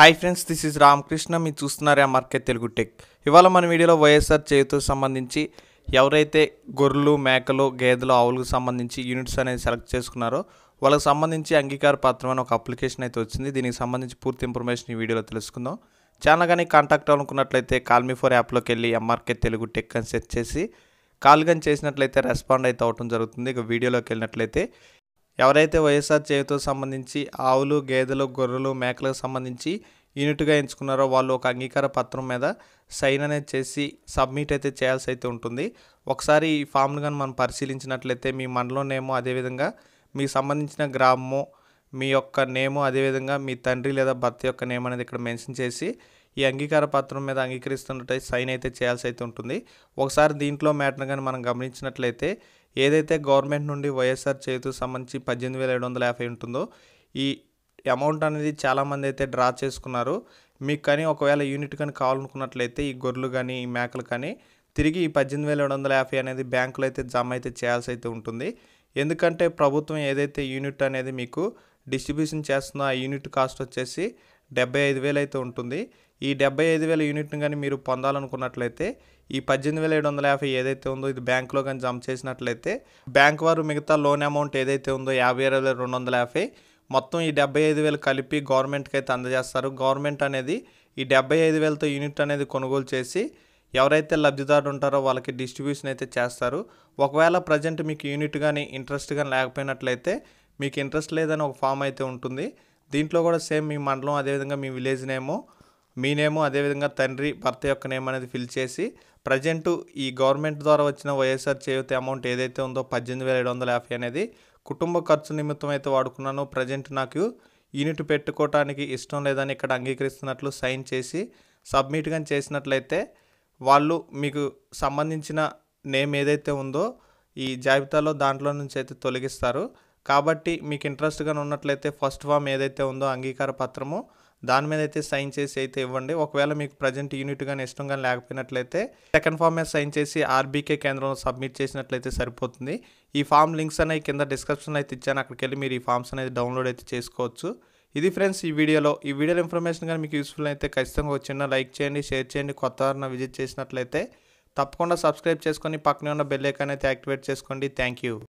hi friends this is Ramakrishna మీరు చూస్తున్నారా market Telugu tech ఇవాళ మన వీడియోలో వైఎస్ఆర్ చేతితో సంబంధించి ఎవరైతే గొర్రెలు మేకలు గేదెలు ఆవులకు సంబంధించి యూనిట్స్ అనేది సెలెక్ట్ చేసుకున్నారో వాళ్ళకి సంబంధించి అంగీకార పత్రం అని ఒక అప్లికేషన్ అయితే వచ్చింది దీనికి సంబంధించి పూర్తి ఇన్ఫర్మేషన్ ఈ వీడియోలో తెలుసుకుందాం ఛానల్ కానీ కాంటాక్ట్ అవ్వాలనుకున్నట్లయితే కాల్మీ ఫోర్ యాప్లోకి వెళ్ళి ఎంఆర్కే తెలుగు టెక్ అని సెర్చ్ చేసి కాల్ కానీ చేసినట్లయితే రెస్పాండ్ అయితే అవటం జరుగుతుంది ఇక వీడియోలోకి వెళ్ళినట్లయితే ఎవరైతే వైఎస్ఆర్ చేతితో సంబంధించి ఆవులు గేదెలు గొర్రెలు మేకలకు సంబంధించి యూనిట్గా ఎంచుకున్నారో వాళ్ళు ఒక అంగీకార పత్రం మీద సైన్ అనేది చేసి సబ్మిట్ అయితే చేయాల్సి అయితే ఉంటుంది ఒకసారి ఈ ఫామ్ను కానీ మనం పరిశీలించినట్లయితే మీ నేమో అదేవిధంగా మీకు సంబంధించిన గ్రామము మీ యొక్క నేము అదేవిధంగా మీ తండ్రి లేదా భర్త యొక్క నేమ్ అనేది ఇక్కడ మెన్షన్ చేసి ఈ అంగీకార పత్రం మీద అంగీకరిస్తున్నట్టు సైన్ అయితే చేయాల్సి అయితే ఉంటుంది ఒకసారి దీంట్లో మ్యాటర్ కానీ మనం గమనించినట్లయితే ఏదైతే గవర్నమెంట్ నుండి వైఎస్ఆర్ చేతు సంబంధించి పద్దెనిమిది వేల ఏడు వందల యాభై ఉంటుందో ఈ అమౌంట్ అనేది చాలామంది అయితే డ్రా చేసుకున్నారు మీకు కానీ ఒకవేళ యూనిట్ కానీ కావాలనుకున్నట్లయితే ఈ గొర్రెలు కానీ ఈ మేకలు కానీ తిరిగి ఈ పద్దెనిమిది వేల ఏడు వందల యాభై అనేది బ్యాంకులో అయితే జమ అయితే చేయాల్సి అయితే ఉంటుంది ఎందుకంటే ప్రభుత్వం ఏదైతే యూనిట్ అనేది మీకు డిస్ట్రిబ్యూషన్ చేస్తున్న ఆ యూనిట్ కాస్ట్ వచ్చేసి డెబ్బై ఐదు వేలు అయితే ఉంటుంది ఈ డెబ్బై ఐదు వేల యూనిట్ని కానీ మీరు పొందాలనుకున్నట్లయితే ఈ పద్దెనిమిది వేల ఏడు వందల యాభై ఏదైతే ఉందో ఇది బ్యాంకులో కానీ జమ చేసినట్లయితే బ్యాంక్ వారు మిగతా లోన్ అమౌంట్ ఏదైతే ఉందో యాభై ఆరు వేల రెండు వందల యాభై మొత్తం ఈ డెబ్బై ఐదు వేలు కలిపి గవర్నమెంట్కి అయితే అందజేస్తారు గవర్నమెంట్ అనేది ఈ డెబ్బై ఐదు వేలతో యూనిట్ అనేది కొనుగోలు చేసి ఎవరైతే లబ్ధిదారులు ఉంటారో వాళ్ళకి డిస్ట్రిబ్యూషన్ అయితే చేస్తారు ఒకవేళ ప్రజెంట్ మీకు యూనిట్ కానీ ఇంట్రెస్ట్ కానీ లేకపోయినట్లయితే మీకు ఇంట్రెస్ట్ లేదని ఒక ఫామ్ అయితే ఉంటుంది దీంట్లో కూడా సేమ్ మీ మండలం అదేవిధంగా మీ విలేజ్ నేమో మీ నేమో అదేవిధంగా తండ్రి భర్త యొక్క నేమ్ అనేది ఫిల్ చేసి ప్రజెంటు ఈ గవర్నమెంట్ ద్వారా వచ్చిన వైఎస్ఆర్ చేయూత అమౌంట్ ఏదైతే ఉందో పద్దెనిమిది వేల ఏడు వందల యాభై అనేది కుటుంబ ఖర్చు నిమిత్తం అయితే వాడుకున్నాను ప్రజెంట్ నాకు యూనిట్ పెట్టుకోవటానికి ఇష్టం లేదని ఇక్కడ అంగీకరిస్తున్నట్లు సైన్ చేసి సబ్మిట్ కానీ చేసినట్లయితే వాళ్ళు మీకు సంబంధించిన నేమ్ ఏదైతే ఉందో ఈ జాబితాలో దాంట్లో నుంచి అయితే తొలగిస్తారు కాబట్టి మీకు ఇంట్రెస్ట్గా ఉన్నట్లయితే ఫస్ట్ ఫామ్ ఏదైతే ఉందో అంగీకార పత్రము దాని మీద అయితే సైన్ చేసి అయితే ఇవ్వండి ఒకవేళ మీకు ప్రజెంట్ యూనిట్ కానీ ఇష్టం కానీ లేకపోయినట్లయితే సెకండ్ ఫామ్ మీద సైన్ చేసి ఆర్బీకే కేంద్రంలో సబ్మిట్ చేసినట్లయితే సరిపోతుంది ఈ ఫామ్ లింక్స్ అనేవి కింద డిస్క్రిప్షన్ అయితే ఇచ్చాను అక్కడికి వెళ్ళి మీరు ఈ ఫామ్స్ అనేది డౌన్లోడ్ అయితే చేసుకోవచ్చు ఇది ఫ్రెండ్స్ ఈ వీడియోలో ఈ వీడియోలో ఇన్ఫర్మేషన్ కానీ మీకు యూస్ఫుల్ అయితే ఖచ్చితంగా వచ్చిన లైక్ చేయండి షేర్ చేయండి కొత్త వారిన విజిట్ చేసినట్లయితే తప్పకుండా సబ్స్క్రైబ్ చేసుకొని పక్కనే ఉన్న బెల్లైకాన్ అయితే యాక్టివేట్ చేసుకోండి థ్యాంక్ యూ